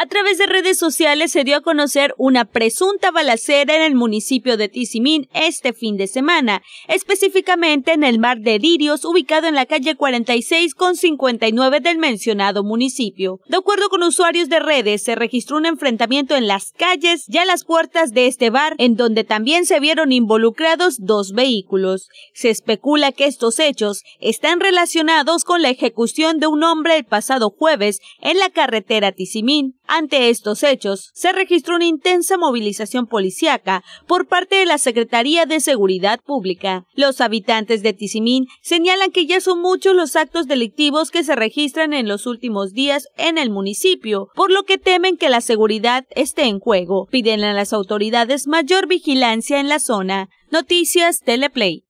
A través de redes sociales se dio a conocer una presunta balacera en el municipio de Tizimín este fin de semana, específicamente en el mar de Dirios, ubicado en la calle 46 con 59 del mencionado municipio. De acuerdo con usuarios de redes, se registró un enfrentamiento en las calles y a las puertas de este bar, en donde también se vieron involucrados dos vehículos. Se especula que estos hechos están relacionados con la ejecución de un hombre el pasado jueves en la carretera Tizimín. Ante estos hechos, se registró una intensa movilización policiaca por parte de la Secretaría de Seguridad Pública. Los habitantes de Tizimín señalan que ya son muchos los actos delictivos que se registran en los últimos días en el municipio, por lo que temen que la seguridad esté en juego. Piden a las autoridades mayor vigilancia en la zona. Noticias Teleplay.